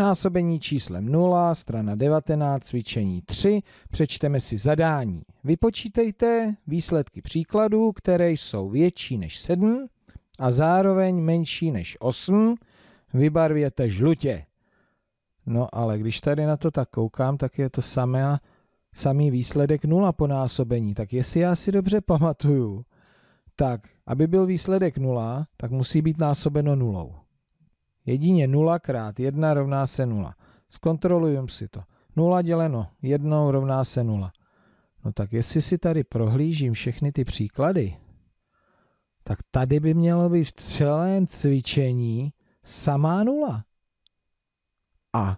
násobení číslem 0, strana 19, cvičení 3, přečteme si zadání. Vypočítejte výsledky příkladů, které jsou větší než 7 a zároveň menší než 8, vybarvěte žlutě. No ale když tady na to tak koukám, tak je to samé, samý výsledek 0 po násobení. Tak jestli já si dobře pamatuju, tak aby byl výsledek 0, tak musí být násobeno nulou. Jedině 0 krát 1 rovná se 0. Zkontrolujem si to. 0 děleno 1 rovná se 0. No tak jestli si tady prohlížím všechny ty příklady, tak tady by mělo být v celém cvičení samá nula. A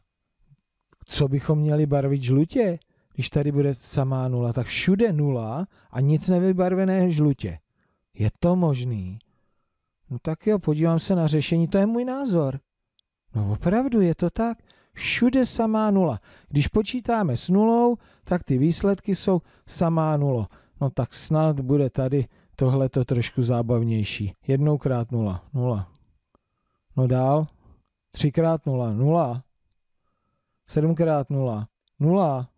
co bychom měli barvit žlutě? Když tady bude samá nula, tak všude nula a nic nevybarvené žlutě. Je to možný? No tak jo, podívám se na řešení, to je můj názor. No opravdu, je to tak. Všude samá nula. Když počítáme s nulou, tak ty výsledky jsou samá nulo. No tak snad bude tady tohle to trošku zábavnější. Jednou krát nula, nula. No dál. Třikrát nula, nula. Sedmkrát nula, nula.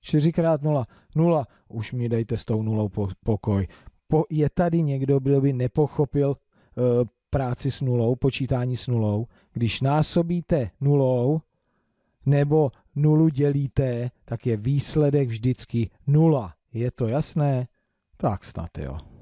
Čtyřikrát nula, nula. Už mi dejte s tou nulou pokoj. Po, je tady někdo, kdo by nepochopil Eh, práci s nulou, počítání s nulou. Když násobíte nulou nebo nulu dělíte, tak je výsledek vždycky nula. Je to jasné? Tak snad jo.